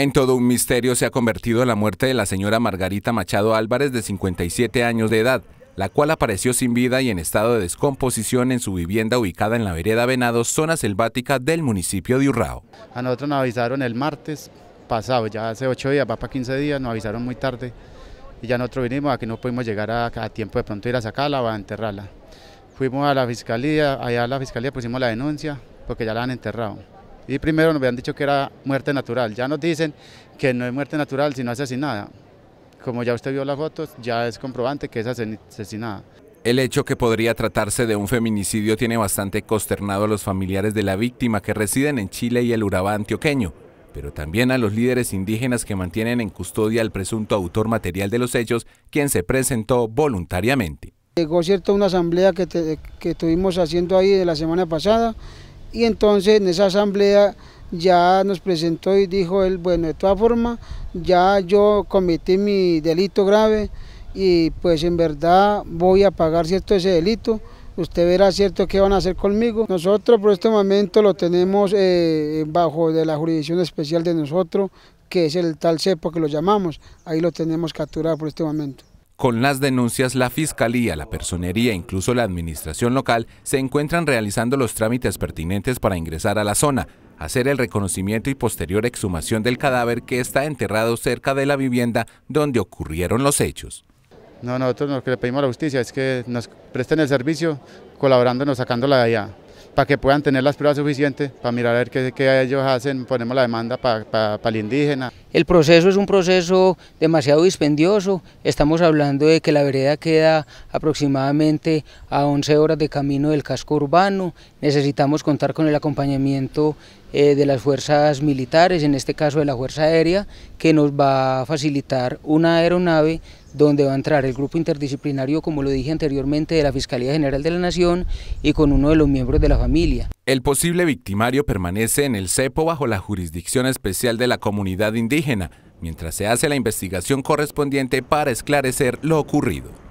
En todo un misterio se ha convertido la muerte de la señora Margarita Machado Álvarez de 57 años de edad, la cual apareció sin vida y en estado de descomposición en su vivienda ubicada en la vereda Venado, zona selvática del municipio de Urrao. A nosotros nos avisaron el martes pasado, ya hace 8 días, va para 15 días, nos avisaron muy tarde y ya nosotros vinimos a que no pudimos llegar a, a tiempo de pronto ir a sacarla o a enterrarla. Fuimos a la fiscalía, allá a la fiscalía pusimos la denuncia porque ya la han enterrado y primero nos habían dicho que era muerte natural, ya nos dicen que no es muerte natural, sino asesinada. Como ya usted vio las fotos, ya es comprobante que es asesinada. El hecho que podría tratarse de un feminicidio tiene bastante consternado a los familiares de la víctima que residen en Chile y el Urabá antioqueño, pero también a los líderes indígenas que mantienen en custodia al presunto autor material de los hechos, quien se presentó voluntariamente. Llegó cierto una asamblea que, que estuvimos haciendo ahí de la semana pasada, y entonces en esa asamblea ya nos presentó y dijo él, bueno, de todas formas, ya yo cometí mi delito grave y pues en verdad voy a pagar cierto ese delito, usted verá cierto qué van a hacer conmigo. Nosotros por este momento lo tenemos eh, bajo de la jurisdicción especial de nosotros, que es el tal CEPO que lo llamamos, ahí lo tenemos capturado por este momento. Con las denuncias, la Fiscalía, la Personería e incluso la Administración local se encuentran realizando los trámites pertinentes para ingresar a la zona, hacer el reconocimiento y posterior exhumación del cadáver que está enterrado cerca de la vivienda donde ocurrieron los hechos. No, nosotros lo que le pedimos a la justicia es que nos presten el servicio colaborándonos, sacándola de allá para que puedan tener las pruebas suficientes para mirar a ver qué, ellos hacen, ponemos la demanda para, el indígena. El proceso es un proceso demasiado dispendioso, estamos hablando de que la vereda queda aproximadamente a 11 horas de camino del casco urbano, necesitamos contar con el acompañamiento eh, de las fuerzas militares, en este caso de la Fuerza Aérea, que nos va a facilitar una aeronave donde va a entrar el grupo interdisciplinario, como lo dije anteriormente, de la Fiscalía General de la Nación y con uno de los miembros de la familia. El posible victimario permanece en el CEPO bajo la jurisdicción especial de la comunidad indígena, mientras se hace la investigación correspondiente para esclarecer lo ocurrido.